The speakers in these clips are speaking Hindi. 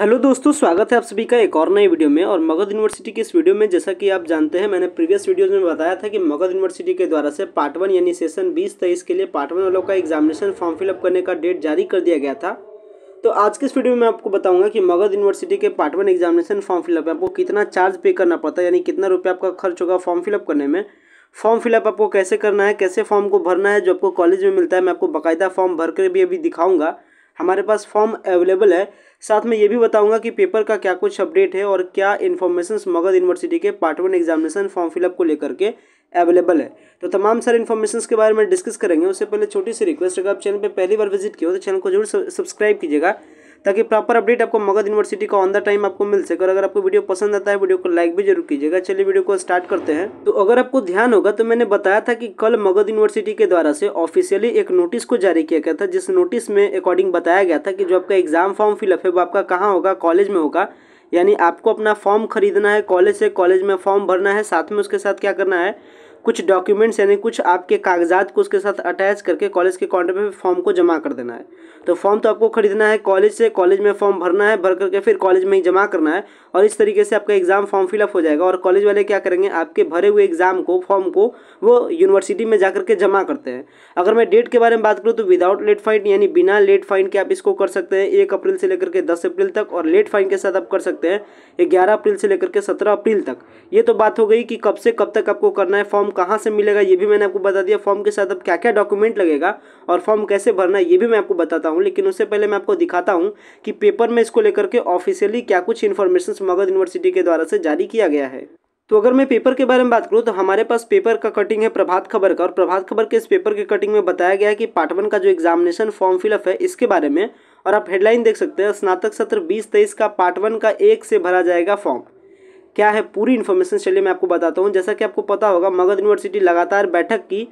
हेलो दोस्तों स्वागत है आप सभी का एक और नई वीडियो में और मगध यूनिवर्सिटी की इस वीडियो में जैसा कि आप जानते हैं मैंने प्रीवियस वीडियोज में बताया था कि मगध यूनिवर्सिटी के द्वारा से पार्ट वन यानी सेशन बीस तेईस के लिए पार्ट वन वालों का एग्जामिनेशन फॉर्म फिलअप करने का डेट जारी कर दिया गया था तो आज के इस वीडियो में मैं आपको बताऊंगा कि मगध यूनिवर्सिटी के part one examination form fill up में आपको कितना चार्ज पे करना पड़ता है यानी कितना रुपये आपका खर्च होगा फॉर्म फिलअप करने में फॉर्म फिलअप आपको कैसे करना है कैसे फॉर्म को भरना है जो आपको कॉलेज में मिलता है मैं आपको बाकायदा फॉर्म भर के भी अभी दिखाऊंगा हमारे पास फॉर्म अवेलेबल है साथ में ये भी बताऊंगा कि पेपर का क्या कुछ अपडेट है और क्या इन्फॉर्मेशन मगध यूनिवर्सिटी के part one examination form fill up को लेकर के अवेलेबल है तो तमाम सारे इन्फॉर्मेशन के बारे में डिस्कस करेंगे उससे पहले छोटी सी रिक्वेस्ट अगर आप चैनल पर पहली बार विजिट किए हो तो चैनल को जरूर सब्सक्राइब कीजिएगा ताकि प्रॉपर अपडेट आपको मगध यूनिवर्सिटी का ऑन द टाइम आपको मिल सके और अगर आपको वीडियो पसंद आता है वीडियो को लाइक भी जरूर कीजिएगा चलिए वीडियो को स्टार्ट करते हैं तो अगर आपको ध्यान होगा तो मैंने बताया था कि कल मगध यूनिवर्सिटी के द्वारा से ऑफिशियली एक नोटिस को जारी किया गया था जिस नोटिस में अकॉर्डिंग बताया गया था कि जो आपका एग्जाम फॉर्म फिलअप है वो आपका कहाँ होगा कॉलेज में होगा यानी आपको अपना फॉर्म खरीदना है कॉलेज से कॉलेज में फॉर्म भरना है साथ में उसके साथ क्या करना है कुछ डॉक्यूमेंट्स यानी कुछ आपके कागजात को उसके साथ अटैच करके कॉलेज के काउंटर पे फॉर्म को जमा कर देना है तो फॉर्म तो आपको खरीदना है कॉलेज से कॉलेज में फॉर्म भरना है भर करके फिर कॉलेज में ही जमा करना है और इस तरीके से आपका एग्ज़ाम फॉर्म फिलअप हो जाएगा और कॉलेज वाले क्या करेंगे आपके भरे हुए एग्ज़ाम को फॉर्म को वो यूनिवर्सिटी में जा के जमा करते हैं अगर मैं डेट के बारे में बात करूँ तो विदाउट लेट फाइन यानी बिना लेट फाइन के आप इसको कर सकते हैं एक अप्रैल से लेकर के दस अप्रैल तक और लेट फाइन के साथ आप कर सकते हैं ग्यारह अप्रैल से लेकर के सत्रह अप्रैल तक ये तो बात हो गई कि कब से कब तक आपको करना है फॉर्म फॉर्म कहाँ से मिलेगा ये भी मैंने आपको बता दिया फॉर्म के साथ अब क्या क्या डॉक्यूमेंट लगेगा और फॉर्म कैसे भरना है ये भी मैं आपको बताता हूँ लेकिन उससे पहले मैं आपको दिखाता हूँ कि पेपर में इसको लेकर के ऑफिशियली क्या कुछ इन्फॉर्मेशन मगध यूनिवर्सिटी के द्वारा से जारी किया गया है तो अगर मैं पेपर के बारे में बात करूँ तो हमारे पास पेपर का कटिंग है प्रभात खबर का और प्रभात खबर के इस पेपर के कटिंग में बताया गया है कि पार्ट वन का जो एग्जामिनेशन फॉर्म फिलअप है इसके बारे में और आप हेडलाइन देख सकते हैं स्नातक सत्र बीस तेईस का पार्ट वन का एक से भरा जाएगा फॉर्म क्या है पूरी इन्फॉर्मेशन चलिए मैं आपको बताता हूँ जैसा कि आपको पता होगा मगध यूनिवर्सिटी लगातार बैठक की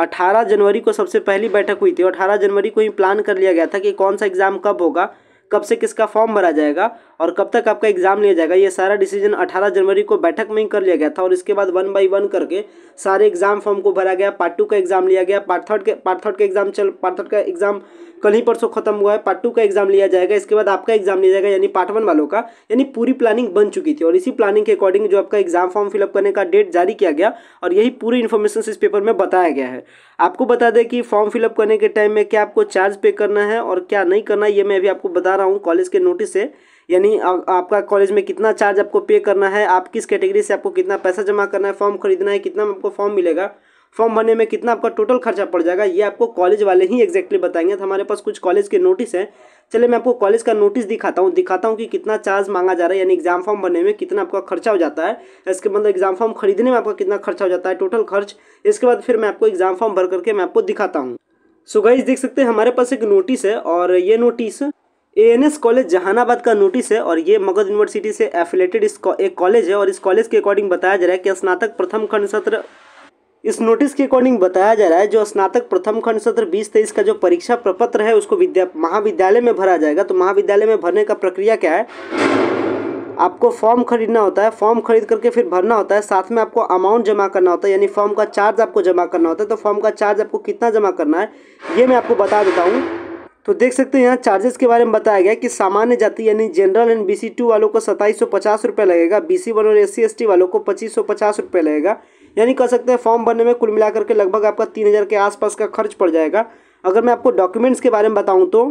18 जनवरी को सबसे पहली बैठक हुई थी और 18 जनवरी को ही प्लान कर लिया गया था कि कौन सा एग्ज़ाम कब होगा कब से किसका फॉर्म भरा जाएगा और कब तक आपका एग्जाम लिया जाएगा ये सारा डिसीजन 18 जनवरी को बैठक में ही कर लिया गया था और इसके बाद वन बाई वन करके सारे एग्जाम फॉर्म को भरा गया पार्ट टू का एग्जाम लिया गया पार्ट थर्ड के पार्ट थर्ड का एग्जाम चल पार्ट थर्ड का एग्जाम कल ही परसों खत्म हुआ है पार्ट टू का एग्जाम लिया जाएगा इसके बाद आपका एग्जाम लिया जाएगा यानी पार्ट वन वालों का यानी पूरी प्लानिंग बन चुकी थी और इसी प्लानिंग के अकॉर्डिंग जो आपका एग्जाम फॉर्म फिलअप करने का डेट जारी किया गया और यही पूरी इन्फॉर्मेशन इस पेपर में बताया गया है आपको बता दें कि फॉर्म फिलअप करने के टाइम में क्या आपको चार्ज पे करना है और क्या नहीं करना ये मैं अभी आपको बता रहा हूँ कॉलेज के नोटिस से यानी आपका कॉलेज में कितना चार्ज आपको पे करना है आप किस कैटेगरी से आपको कितना पैसा जमा करना है फॉर्म खरीदना है कितना आपको फॉर्म मिलेगा फॉर्म भरने में कितना आपका टोटल खर्चा पड़ जाएगा ये आपको कॉलेज वाले ही एग्जैक्टली बताएंगे तो हमारे पास कुछ कॉलेज के नोटिस हैं चले मैं आपको कॉलेज का नोटिस दिखाता हूँ दिखाता हूँ कि कितना चार्ज मांगा जा रहा है यानी एग्जाम फॉर्म भरने में कितना आपका खर्चा हो जाता है इसके मतलब एग्जाम फॉर्म खरीदने में आपका कितना खर्चा हो जाता है टोटल खर्च इसके बाद फिर मैं आपको एग्जाम फॉर्म भर करके मैं आपको दिखाता हूँ सो गाइज देख सकते हैं हमारे पास एक नोटिस है और ये नोटिस एएनएस कॉलेज जहानाबाद का नोटिस है और ये मगध यूनिवर्सिटी से एफिलेटेड इस एक कॉलेज है और इस कॉलेज के अकॉर्डिंग बताया जा रहा है कि स्नातक प्रथम खंड सत्र इस नोटिस के अकॉर्डिंग बताया जा रहा है जो स्नातक प्रथम खंड सत्र बीस तेईस का जो परीक्षा प्रपत्र है उसको विद्या महाविद्यालय में भरा जाएगा तो महाविद्यालय में भरने का प्रक्रिया क्या है आपको फॉर्म खरीदना होता है फॉर्म खरीद करके फिर भरना होता है साथ में आपको अमाउंट जमा करना होता है यानी फॉर्म का चार्ज आपको जमा करना होता है तो फॉर्म का चार्ज आपको कितना जमा करना है ये मैं आपको बता देता हूँ तो देख सकते हैं यहाँ चार्जेस के बारे में बताया गया कि सामान्य जाति यानी जनरल एंड बी टू वालों को सत्ताईस सौ पचास रुपये लगेगा सी वन और एस सी वालों को पच्चीस सौ पचास रुपये लगेगा यानी कह सकते हैं फॉर्म भरने में कुल मिलाकर के लगभग आपका तीन हज़ार के आसपास का खर्च पड़ जाएगा अगर मैं आपको डॉक्यूमेंट्स के बारे में बताऊँ तो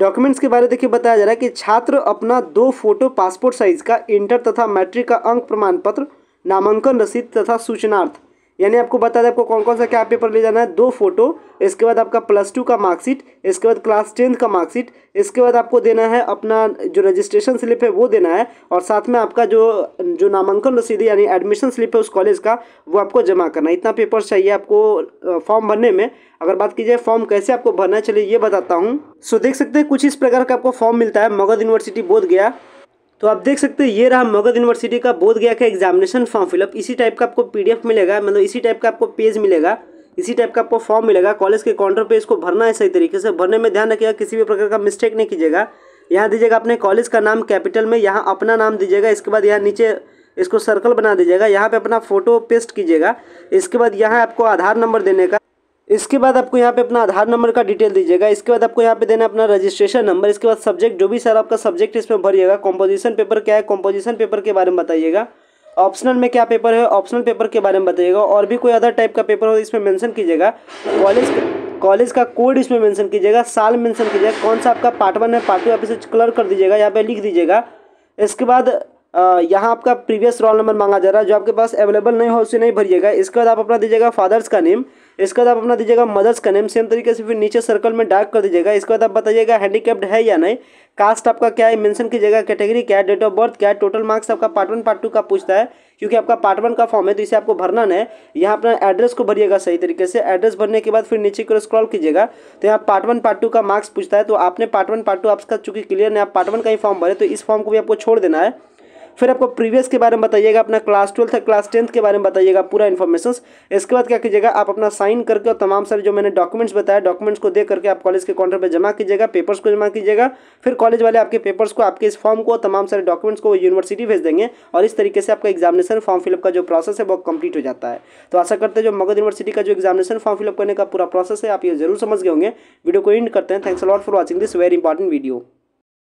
डॉक्यूमेंट्स के बारे में देखिए बताया जा रहा है कि छात्र अपना दो फोटो पासपोर्ट साइज का इंटर तथा मैट्रिक का अंक प्रमाण पत्र नामांकन रसीद तथा सूचनार्थ यानी आपको बता दें आपको कौन कौन सा क्या पेपर ले जाना है दो फोटो इसके बाद आपका प्लस टू का मार्कशीट इसके बाद क्लास टेंथ का मार्कशीट इसके बाद आपको देना है अपना जो रजिस्ट्रेशन स्लिप है वो देना है और साथ में आपका जो जो नामांकन रसीद यानी एडमिशन स्लिप है उस कॉलेज का वो आपको जमा करना है इतना पेपर चाहिए आपको फॉर्म भरने में अगर बात की जाए फॉर्म कैसे आपको भरना है चलिए ये बताता हूँ सो देख सकते हैं कुछ इस प्रकार का आपको फॉर्म मिलता है मगध यूनिवर्सिटी बोध गया तो आप देख सकते हो ये रहा मगध यूनिवर्सिटी का बोध गया का एग्जामिनेशन फॉर्म फिलअप इसी टाइप का आपको पीडीएफ मिलेगा मतलब इसी टाइप का आपको पेज मिलेगा इसी टाइप का आपको फॉर्म मिलेगा कॉलेज के काउंटर पे इसको भरना है सही तरीके से भरने में ध्यान रखिएगा किसी भी प्रकार का मिस्टेक नहीं कीजिएगा यहाँ दीजिएगा अपने कॉलेज का नाम कैपिटल में यहाँ अपना नाम दीजिएगा इसके बाद यहाँ नीचे इसको सर्कल बना दीजिएगा यहाँ पे अपना फोटो पेस्ट कीजिएगा इसके बाद यहाँ आपको आधार नंबर देने का इसके बाद आपको यहाँ पे अपना आधार नंबर का डिटेल दीजिएगा इसके बाद आपको यहाँ पे देना अपना रजिस्ट्रेशन नंबर इसके बाद सब्जेक्ट जो भी सर आपका सब्जेक्ट इसमें भरिएगा कॉम्पोजिशन पेपर क्या है कॉम्पोजिशन पेपर के बारे में बताइएगा ऑप्शनल में क्या पेपर है ऑप्शनल पेपर के बारे में बताइएगा और भी कोई अदर टाइप का पेपर हो इसमें मैंशन कीजिएगा कॉलेज कॉलेज का कोड इसमें मैंशन कीजिएगा साल मैंशन कीजिएगा कौन सा आपका पार्ट वन है पार्ट टू आप इसे क्लर कर दीजिएगा यहाँ पर लिख दीजिएगा इसके बाद यहाँ आपका प्रीवियस रोल नंबर मांगा जा रहा है जो आपके पास अवेलेबल नहीं हो उसे नहीं भरिएगा इसके बाद आप अपना दीजिएगा फादर्स का नेम इसके बाद आप अपना दीजिएगा मदर्स का नेम सेम तरीके से फिर नीचे सर्कल में डार्क कर दीजिएगा इसके बाद आप बताइएगा हैंडीकेप्ड है या नहीं कास्ट आपका क्या है मेंशन कीजिएगा कैटेगरी क्या है डेट ऑफ बर्थ क्या है टोटल मार्क्स आपका पार्ट वन पार्ट टू का पूछता है क्योंकि आपका पार्ट वन का फॉर्म है तो इसे आपको भरना है यहाँ अपना एड्रेस को भरिएगा सही तरीके से एड्रेस भरने के बाद फिर नीचे को स्क्रॉल कीजिएगा तो यहाँ पार्ट वन पार्ट टू का मार्क्स पूछता है तो आपने पार्ट वन पार्ट टू आपका चूंकि क्लियर नहीं आप पार्ट वन का ही फॉर्म भरे तो इस फॉर्म को भी आपको छोड़ देना है फिर आपको प्रीवियस के बारे में बताइएगा अपना क्लास ट्वेल्थ क्लास टेंथ के बारे में बताइएगा पूरा इन्फॉर्मेशन इसके बाद क्या कीजिएगा आप अपना साइन करके और तमाम सारे जो मैंने डॉक्यूमेंट्स बताया डॉक्यूमेंट्स को दे करके आप कॉलेज के काउंटर पर जमा कीजिएगा पेपर्स को जमा कीजिएगा फिर कॉलेज वाले आपके पेपर्स को आपके इस फॉर्म को तमाम सारे डॉक्यूमेंट्स को यूनिवर्सिटी भेज देंगे और इस तरीके से आपका एग्जामिनेशन फॉर्म फिलअप का जो प्रोसेस है वो कंप्लीट हो जाता है तो आशा करते हैं जो मगध यूनिवर्सिटी का जो एग्जामिनेशन फॉर्म फिलअप करने का पूरा प्रोसेस है आप ये जरूर समझ गए होंगे वीडियो को एंड करते हैं thanks lot for watching this very important video